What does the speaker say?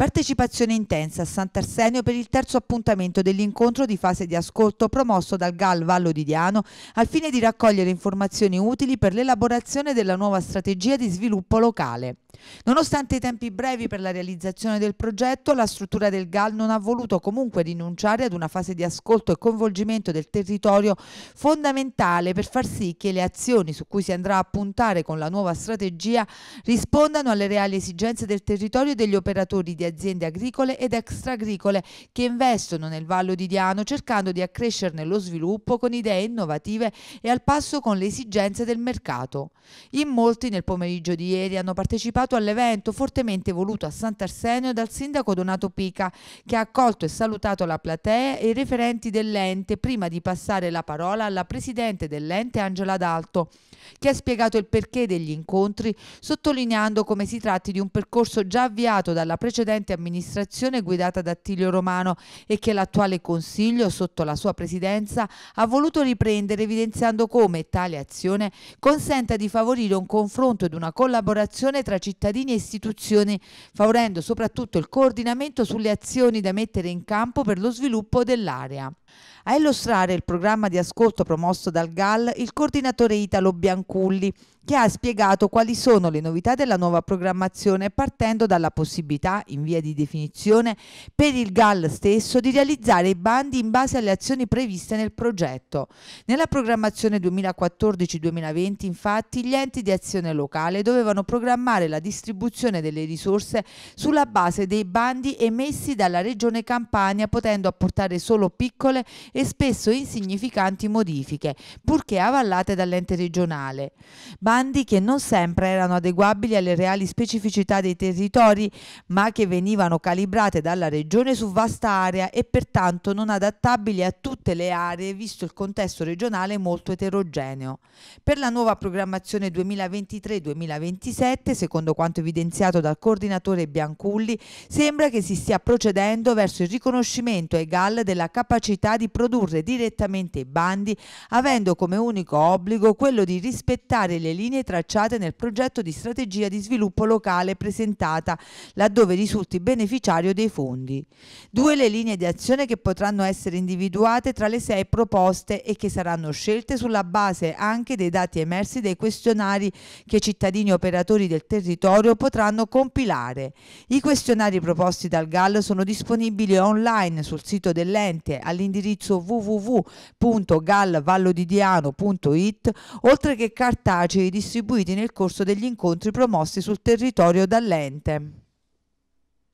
Partecipazione intensa a Sant'Arsenio per il terzo appuntamento dell'incontro di fase di ascolto promosso dal GAL Vallo di Diano al fine di raccogliere informazioni utili per l'elaborazione della nuova strategia di sviluppo locale. Nonostante i tempi brevi per la realizzazione del progetto, la struttura del GAL non ha voluto comunque rinunciare ad una fase di ascolto e coinvolgimento del territorio fondamentale per far sì che le azioni su cui si andrà a puntare con la nuova strategia rispondano alle reali esigenze del territorio e degli operatori di aziende agricole ed extraagricole che investono nel Vallo di Diano cercando di accrescerne lo sviluppo con idee innovative e al passo con le esigenze del mercato. In molti nel pomeriggio di ieri hanno partecipato partecipato all'evento fortemente voluto a Sant'Arsenio dal sindaco Donato Pica, che ha accolto e salutato la platea e i referenti dell'ente prima di passare la parola alla presidente dell'ente Angela D'Alto, che ha spiegato il perché degli incontri, sottolineando come si tratti di un percorso già avviato dalla precedente amministrazione guidata da Attilio Romano e che l'attuale Consiglio, sotto la sua presidenza, ha voluto riprendere evidenziando come tale azione consenta di favorire un confronto ed una collaborazione tra cittadini cittadini e istituzioni, favorendo soprattutto il coordinamento sulle azioni da mettere in campo per lo sviluppo dell'area. A illustrare il programma di ascolto promosso dal GAL il coordinatore Italo Bianculli, che ha spiegato quali sono le novità della nuova programmazione partendo dalla possibilità, in via di definizione, per il GAL stesso di realizzare i bandi in base alle azioni previste nel progetto. Nella programmazione 2014-2020 infatti gli enti di azione locale dovevano programmare la distribuzione delle risorse sulla base dei bandi emessi dalla Regione Campania potendo apportare solo piccole piccole e spesso insignificanti modifiche, purché avallate dall'ente regionale. Bandi che non sempre erano adeguabili alle reali specificità dei territori, ma che venivano calibrate dalla regione su vasta area e pertanto non adattabili a tutte le aree, visto il contesto regionale molto eterogeneo. Per la nuova programmazione 2023-2027, secondo quanto evidenziato dal coordinatore Bianculli, sembra che si stia procedendo verso il riconoscimento ai GAL della capacità possibilità di produrre direttamente i bandi, avendo come unico obbligo quello di rispettare le linee tracciate nel progetto di strategia di sviluppo locale presentata, laddove risulti beneficiario dei fondi. Due le linee di azione che potranno essere individuate tra le sei proposte e che saranno scelte sulla base anche dei dati emersi dai questionari che cittadini e operatori del territorio potranno compilare. I questionari proposti dal GAL sono disponibili online sul sito dell'ente all'indirizzo all'indirizzo www.galvallodidiano.it, oltre che cartacei distribuiti nel corso degli incontri promossi sul territorio dall'ente.